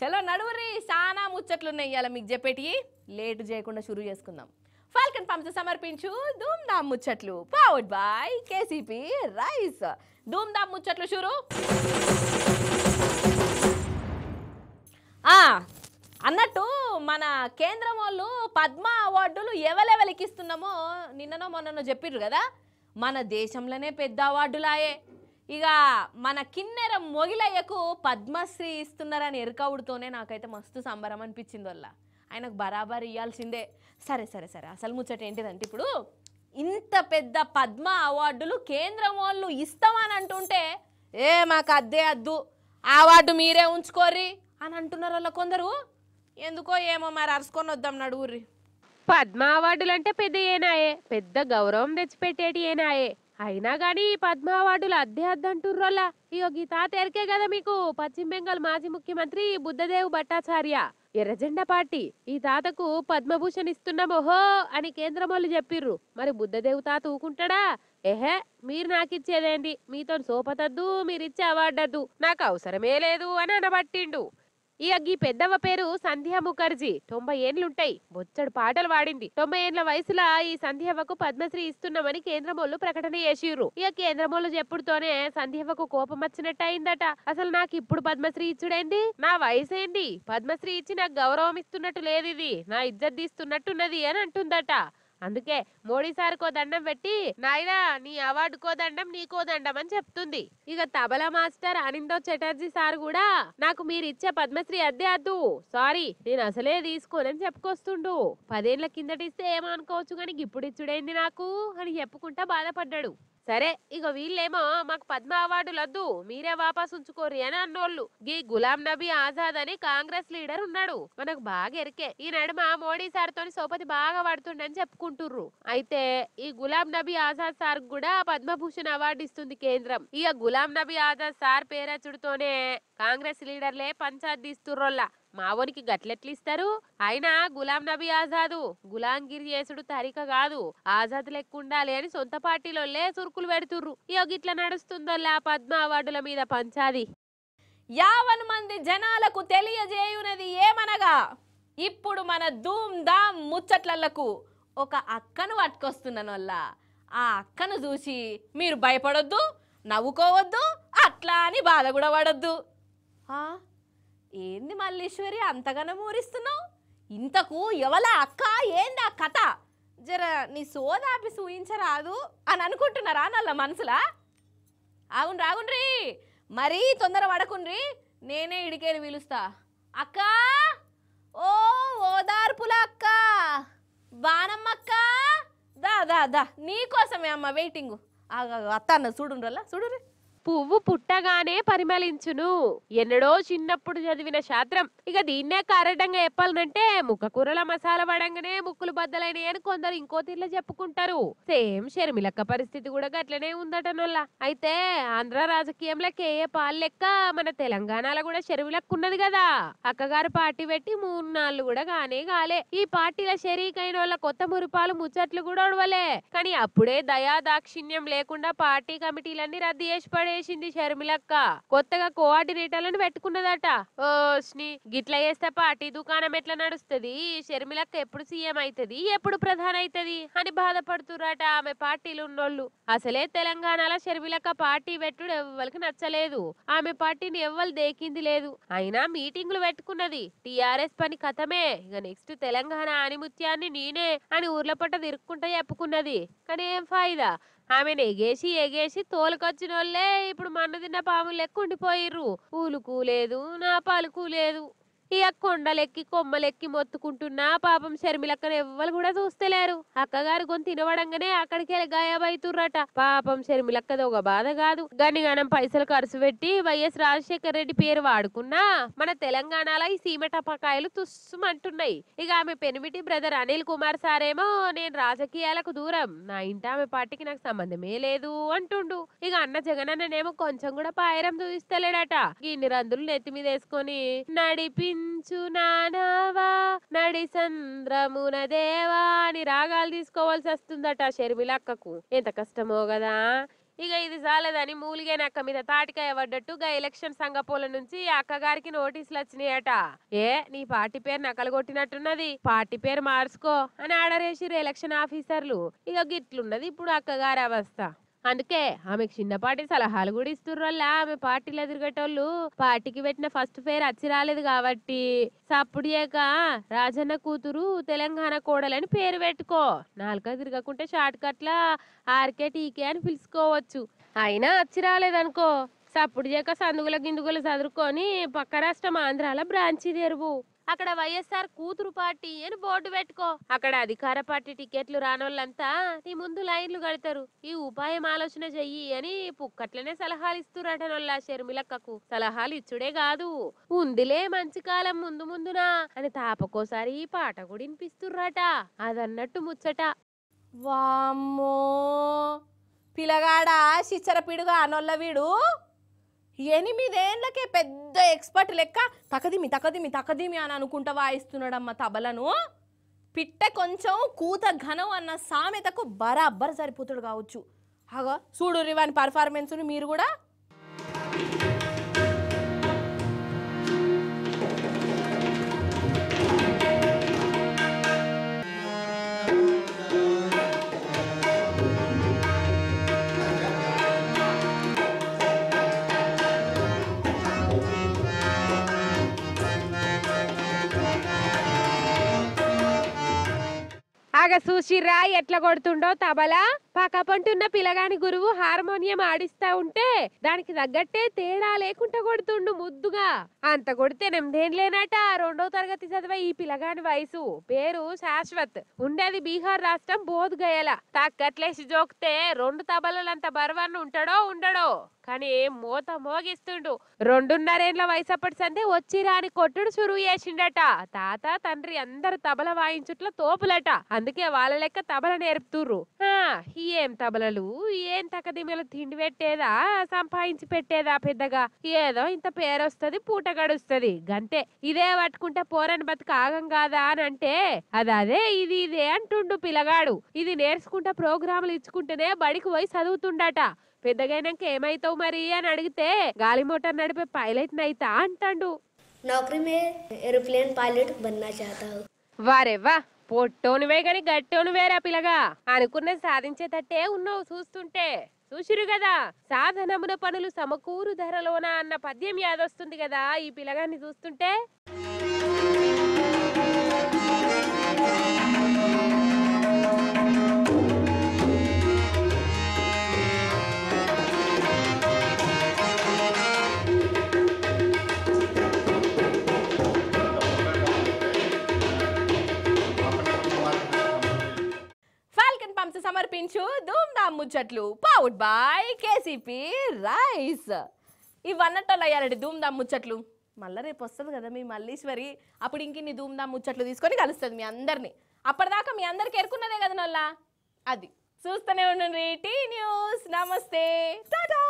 చలో నడువురి చాలా ముచ్చట్లున్నాయి ఇవాళ మీకు చెప్పేటి లేట్ చేయకుండా షురు చేసుకుందాం ఫాల్కన్ పంప్స్ సమర్పించు ధూమ్ధామ్ ముచ్చట్లు పవర్డ్ బాయ్ కేసీపీ రైస్ ధూమ్ధామ్ ముచ్చట్లు షురు అన్నట్టు మన కేంద్రం వాళ్ళు పద్మ అవార్డులు ఎవరెవరికి ఇస్తున్నామో నిన్ననో మొన్ననో చెప్పిర్రు కదా మన దేశంలోనే పెద్ద అవార్డులాయే ఇక మన కిన్నెర మొగిలయ్యకు పద్మశ్రీ ఇస్తున్నారని ఎరుకవుడితోనే నాకైతే మస్తు సంబరం అనిపించింది వల్ల ఆయనకు బరాబర్ ఇవ్వాల్సిందే సరే సరే సరే అసలు ముచ్చట ఏంటిదంటే ఇప్పుడు ఇంత పెద్ద పద్మ అవార్డులు కేంద్రం వాళ్ళు ఇస్తామని అంటుంటే ఏ మాకు అద్దే అద్దు ఆ అవార్డు మీరే ఉంచుకోర్రి అని అంటున్నారు వాళ్ళ కొందరు ఎందుకో ఏమో మరి అరుసుకొని వద్దాం నడుగురి పద్మ అవార్డులు అంటే పెద్ద ఏనాయే పెద్ద గౌరవం తెచ్చిపెట్టేటి ఏనాయే అయినా కానీ పద్మ అవార్డులు అద్దె అద్దంటుర్రోలా ఇగో ఈ తాత ఎరికే కదా మీకు పశ్చిమ బెంగాల్ మాజీ ముఖ్యమంత్రి బుద్ధదేవ్ భట్టాచార్య ఎర్రజెండ పార్టీ ఈ తాతకు పద్మభూషణ్ ఇస్తున్నామోహో అని కేంద్రం వాళ్ళు చెప్పిర్రు మరి బుద్ధదేవ్ తాత ఊకుంటాడా ఎహే మీరు నాకిచ్చేదేంటి మీతో సోపతద్దు మీరిచ్చే అవార్డద్దు నాకు అవసరమే లేదు అని అనబట్టిండు ఇక అగ్గి పెద్దవ పేరు సంధ్యా ముఖర్జీ తొంభై ఏండ్లుంటాయి బొచ్చడు పాటలు పాడింది తొంభై ఏండ్ల వయసులో ఈ సంధ్యవ్వకు పద్మశ్రీ ఇస్తున్నామని కేంద్రమోళ్ళు ప్రకటన చేసిర్రు ఇక కేంద్రమోళ్ళు చెప్పుడుతోనే సంధ్యవకు కోపం వచ్చినట్టు అయిందట అసలు నాకు ఇప్పుడు పద్మశ్రీ ఇచ్చుడేంది నా వయసేంది పద్మశ్రీ ఇచ్చి నాకు గౌరవం ఇస్తున్నట్టు లేదు ఇది నా ఇజ్జత్ తీస్తున్నట్టున్నది అని అంటుందట అందుకే మోడీ సార్కో దండం పెట్టి నాయనా నీ అవార్డుకో దండం నీకో దండం అని చెప్తుంది ఇక తబలా మాస్టర్ అనిందో చటర్జీ సార్ కూడా నాకు మీరు ఇచ్చే పద్మశ్రీ అద్దే అద్దు సారీ నేను అసలే తీసుకోనని చెప్పుకొస్తుండు పదేళ్ల కిందటిస్తే ఏమనుకోవచ్చు కానీ ఇప్పుడు ఇచ్చుడైంది నాకు అని చెప్పుకుంటా బాధపడ్డాడు సరే ఇక వీళ్ళేమో మాకు పద్మ లద్దు మీరే వాపస్ ఉంచుకోరి అని అన్నోళ్ళు గీ గులాం నబీ ఆజాద్ అని కాంగ్రెస్ లీడర్ ఉన్నాడు మనకు బాగా ఎరికే ఈ నడుమ మోడీ సార్ తో సోపతి బాగా పడుతుండని చెప్పుకుంటుర్రు అయితే ఈ గులాం నబీ ఆజాద్ సార్ కూడా పద్మభూషణ్ అవార్డు ఇస్తుంది కేంద్రం ఇక గులాం నబీ ఆజాద్ సార్ పేరచుడితోనే కాంగ్రెస్ లీడర్లే పంచాయతీ ఇస్తుర్రోల్లా మా ఊరికి గట్లెట్లిస్తారు అయినా గులాం నబీ ఆజాదు గులాంగిరి చేసుడు తరిక కాదు ఆజాద్ లెక్కుండాలి అని సొంత పార్టీలో చురుకులు పెడుతుర్రు ఇక గిట్లా నడుస్తుందోల్లా పద్మ అవార్డుల మీద పంచాది యావన్ మంది జనాలకు తెలియజేయునది ఏమనగా ఇప్పుడు మన ధూమ్ ధామ్ ముచ్చట్లకు ఒక అక్కను పట్టుకొస్తున్నాను వల్ల ఆ అక్కను చూసి మీరు భయపడొద్దు నవ్వుకోవద్దు అట్లా అని బాధ కూడా పడొద్దు ఏంది మల్లీశ్వరి అంతగానో ఊరిస్తున్నావు ఇంతకు ఎవల అక్క ఏందా కథ జర నీ సోదాపి సూయించరాదు అని అనుకుంటున్నారా నల్ల మనసులా అవును రాగుండ్రి మరీ తొందర పడకుండ్రి నేనే ఇడికేని పిలుస్తా అక్క ఓ ఓదార్పుల అక్క బాణమ్మక్క దా దా దా నీకోసమే అమ్మ వెయిటింగు అత్త అన్న చూడుండ్రల్లా రే పువ్వు పుట్టగానే పరిమళించును ఎన్నడో చిన్నప్పుడు చదివిన శాస్త్రం ఇక దీన్నే కారటంగా చెప్పాలనంటే కూరల మసాలా పడంగానే ముక్కులు బద్దలైనవి అని కొందరు ఇంకో తీర్ల చెప్పుకుంటారు సేమ్ షర్మిలక్క పరిస్థితి కూడా గట్లనే ఉందట అయితే ఆంధ్ర రాజకీయంలో కేఏ పాలు లెక్క మన తెలంగాణలో కూడా షర్మిలక్క ఉన్నది కదా అక్కగారు పార్టీ పెట్టి మూడు నాళ్ళు కూడా గానే గాలే ఈ పార్టీల షరీక్ అయిన వాళ్ళ కొత్త మురిపాలు ముచ్చట్లు కూడా ఉడవలే కానీ అప్పుడే దయా దాక్షిణ్యం లేకుండా పార్టీ కమిటీలన్నీ రద్దు చేసి పడే వేసింది షర్మిలక్క కొత్తగా కోఆర్డినేటర్లను పెట్టుకున్నదట ఓ శ్రీ గిట్ల చేస్తే పార్టీ దుకాణం ఎట్లా నడుస్తుంది షర్మిలక్క ఎప్పుడు సీఎం అవుతుంది ఎప్పుడు ప్రధాన అవుతుంది అని బాధపడుతురట ఆమె పార్టీలు ఉన్నోళ్ళు అసలే తెలంగాణలో షర్మిలక్క పార్టీ పెట్టుడు ఎవరికి నచ్చలేదు ఆమె పార్టీని ఎవ్వరు దేకింది లేదు అయినా మీటింగ్లు పెట్టుకున్నది టిఆర్ఎస్ పని కథమే ఇక నెక్స్ట్ తెలంగాణ ఆనిముత్యాన్ని నేనే అని ఊర్ల పట్ట తిరుక్కుంటా చెప్పుకున్నది కానీ ఏం ఫాయిదా ఆమెను ఎగేసి ఎగేసి తోలుకొచ్చిన వాళ్ళే ఇప్పుడు మన్న తిన్న పాము లెక్క ఉండిపోయిర్రు పూలుకు కూలేదు నా పలుకు కూలేదు ఇక కొండలెక్కి కొమ్మలెక్కి మొత్తుకుంటున్నా పాపం శర్మిలక్కను ఎవ్వరు కూడా చూస్తలేరు అక్కగారు గొంతు తినవడంగానే అక్కడికి గాయబైతుర్రట పాపం శర్మిలక్కది ఒక బాధ కాదు గనిగానం పైసలు ఖర్చు పెట్టి వైఎస్ రాజశేఖర్ రెడ్డి పేరు వాడుకున్నా మన తెలంగాణలో ఈ సీమ టపాకాయలు తుస్సుమంటున్నాయి ఇక ఆమె పెనిమిటి బ్రదర్ అనిల్ కుమార్ సారేమో నేను రాజకీయాలకు దూరం నా ఇంట ఆమె పార్టీకి నాకు సంబంధమే లేదు అంటుండు ఇక అన్న జగనన్ననేమో కొంచెం కూడా పాయరం చూపిస్తలేడట ఇన్ని రందులు నెత్తి మీద వేసుకొని నడిపింది నడిపించునానావా నడి సంద్రమున దేవా అని రాగాలు తీసుకోవాల్సి వస్తుందట షర్మిలక్కకు ఎంత కష్టమో కదా ఇక ఇది చాలదని మూలిగైన అక్క మీద తాటికాయ పడ్డట్టు గా ఎలక్షన్ సంఘపోల నుంచి అక్కగారికి నోటీసులు వచ్చినాయట ఏ నీ పార్టీ పేరు నకలు కొట్టినట్టున్నది పార్టీ పేరు మార్చుకో అని ఆడరేసిరు ఎలక్షన్ ఆఫీసర్లు ఇక గిట్లున్నది ఇప్పుడు అక్కగారి అవస్థ అందుకే ఆమెకు చిన్నపాటి సలహాలు కూడా ఇస్తుర్రోల్లా ఆమె పార్టీలో ఎదురుగేటోళ్ళు పార్టీకి పెట్టిన ఫస్ట్ ఫేర్ అచ్చి రాలేదు కాబట్టి సప్పుడియాక రాజన్న కూతురు తెలంగాణ కోడలని పేరు పెట్టుకో నాలుక తిరగకుంటే షార్ట్ లా ఆర్కే టీకే అని పిలుచుకోవచ్చు అయినా అచ్చి రాలేదనుకో సప్పుడు చేయక సందుగుల గిందుగులు చదువుకొని పక్క రాష్ట్రం ఆంధ్రాల బ్రాంచి తెరువు అక్కడ వైఎస్ఆర్ కూతురు పార్టీ అని బోర్డు పెట్టుకో అక్కడ అధికార పార్టీ టికెట్లు రానోళ్ళంతా నీ ముందు లైన్లు కడతారు ఈ ఉపాయం ఆలోచన చెయ్యి అని పుక్కట్లనే సలహాలు నొల్లా షర్మిలక్కకు సలహాలు ఇచ్చుడే కాదు ఉందిలే మంచి కాలం ముందు ముందునా అని తాపకోసారి ఈ పాట కూడా వినిపిస్తుర్రట అదన్నట్టు ముచ్చట వామ్మో పిలగాడా శిచ్చర పిడుగా నొల్ల వీడు ఎనిమిదేండ్లకే పెద్ద ఎక్స్పర్ట్ లెక్క తకదిమి తకదిమి తకదిమి అని అనుకుంటా వాయిస్తున్నాడమ్మ తబలను పిట్ట కొంచెం కూత ఘనం అన్న సామెతకు బరాబర్ సరిపోతుడు కావచ్చు అగో చూడు రివాని పర్ఫార్మెన్స్ను మీరు కూడా బాగా చూసిర్రా ఎట్లా కొడుతుండో తబలా పక్కపంటున్న పిలగాని గురువు హార్మోనియం ఆడిస్తా ఉంటే దానికి తగ్గట్టే తేడా లేకుండా కొడుతుండు ముద్దుగా అంత కొడితే లేనట రెండో తరగతి చదివే ఈ పిలగాని వయసు పేరు శాశ్వత్ ఉండేది బీహార్ రాష్ట్రం బోధ్ గయల తక్కట్లేసి జోక్తే రెండు తబలలంత బరువన్ను ఉంటాడో ఉండడో కానీ మోత మోగిస్తుండు రెండున్నరేళ్ల అప్పటి సందే వచ్చి రాని కొట్టుడు సురువు చేసిండట తాత తండ్రి అందరు తబల వాయించుట్ల తోపులట అందుకే వాళ్ళ లెక్క తబల నేర్పుతుర్రు ఏం తబలలు ఏం తకదిమల తిండి పెట్టేదా సంపాదించి పెట్టేదా పెద్దగా ఏదో ఇంత పేరొస్తుంది పూట గడుస్తుంది గంతే ఇదే పట్టుకుంటే పోరని బతుక ఆగం కాదా అని అంటే అదే ఇది ఇదే అంటుండు పిల్లగాడు ఇది నేర్చుకుంటా ప్రోగ్రాములు ఇచ్చుకుంటేనే బడికి పోయి చదువుతుండట పెద్దగైనాక ఏమైతావు మరి అని అడిగితే గాలి మోటార్ నడిపే పైలట్ నైతా అంటాడు నౌకరీ మే ఏరోప్లేన్ పైలట్ బన్నా వారేవా గాని అనుకున్నది సాధించేటట్టే ఉన్నావు చూస్తుంటే చూసిరు కదా సాధనమున పనులు సమకూరు ధరలోన అన్న పద్యం యాదొస్తుంది కదా ఈ పిలగాన్ని చూస్తుంటే నిర్వహించు ధామ్ ముచ్చట్లు పౌడ్ బై కేసీపీ రైస్ అన్నట్టు అయ్యారండి ధూమ్ధామ్ ముచ్చట్లు మళ్ళీ రేపు వస్తుంది కదా మీ మల్లీశ్వరి అప్పుడు ధూమ్ ధూమ్ధామ్ ముచ్చట్లు తీసుకొని కలుస్తుంది మీ అందరినీ అప్పటిదాకా మీ అందరికి ఎరుకున్నదే కదా నల్లా అది చూస్తూనే ఉండండి టీ న్యూస్ నమస్తే టాటా